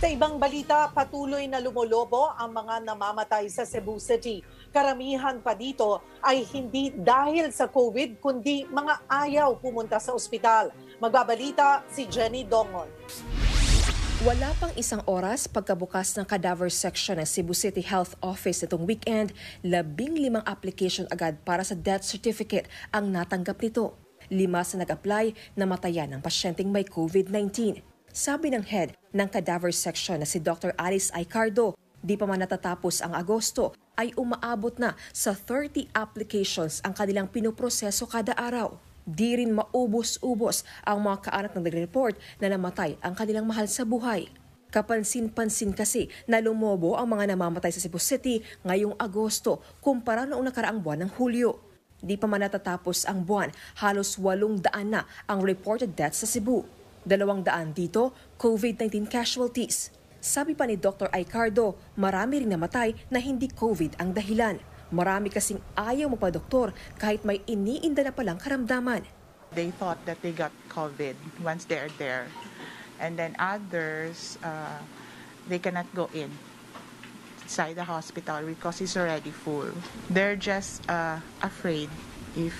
Sa ibang balita, patuloy na lumolobo ang mga namamatay sa Cebu City. Karamihan pa dito ay hindi dahil sa COVID kundi mga ayaw pumunta sa ospital. Magbabalita si Jenny Dongon. Wala pang isang oras pagkabukas ng cadaver section ng Cebu City Health Office itong weekend, labing limang application agad para sa death certificate ang natanggap nito. Lima sa nag-apply, na matayan ng pasyenteng may COVID-19. Sabi ng head ng cadaver section na si Dr. Alice Aicardo, di pa man natatapos ang Agosto ay umaabot na sa 30 applications ang kanilang pinoproseso kada araw. Di rin maubos-ubos ang mga kaanak ng nagre-report na namatay ang kanilang mahal sa buhay. Kapansin-pansin kasi na lumobo ang mga namamatay sa Cebu City ngayong Agosto kumpara noong nakaraang buwan ng Hulyo. Di pa man natatapos ang buwan, halos 800 na ang reported deaths sa Cebu. 200 dito, COVID-19 casualties. Sabi pa ni Dr. Icardo, marami rin namatay na hindi COVID ang dahilan. Marami kasing ayaw magpa-doktor kahit may iniinda na palang karamdaman. They thought that they got COVID once they are there. And then others, uh, they cannot go in inside the hospital because it's already full. They're just uh, afraid if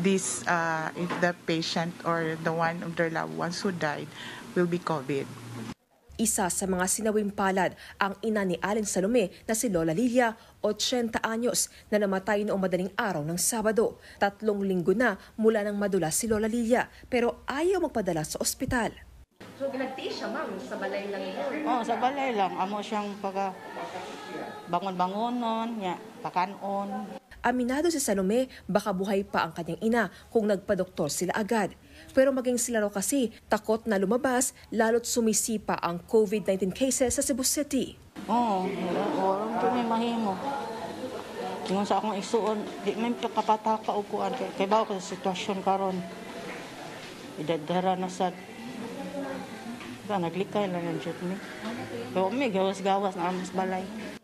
this uh, if the patient or the one of their loved ones who died will be COVID. Isa sa mga sinawing palad ang ina ni Allen Salome na si Lola Lilia, 80 anyos, na namatay noong madaling araw ng Sabado. Tatlong linggo na mula nang madulas si Lola Lilia pero ayaw magpadala sa ospital. So nagtiis siya ma'am sa balay lang yun? Oo, oh, sa balay lang. Amo siyang pagka bangon-bangonon, niya, pakanon. Aminado si Salome, baka buhay pa ang kanyang ina kung nagpadoktor sila agad. Pero maging sila raw kasi takot na lumabas lalo't sumisipa ang COVID-19 cases sa Cebu City. Oo, oh, warang to may mahimo. Tingon sa akong isuon, di may kapataka upuan. Kay, kay bawa ko sa sitwasyon karon. Idadara na sa... naglikay na ng jet me. Pero may gawas-gawas na amas balay.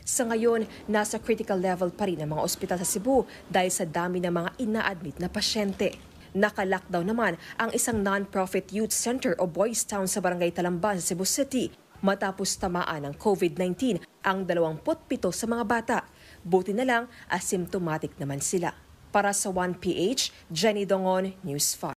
Sa ngayon, nasa critical level pa rin ang mga ospital sa Cebu dahil sa dami ng mga ina-admit na pasyente. Naka-lockdown naman ang isang non-profit youth center o Boys Town sa Barangay Talamban sa Cebu City matapos tamaan ng COVID-19 ang 27 sa mga bata. Buti na lang asymptomatic naman sila. Para sa 1PH, Jenny Dongon, News 5.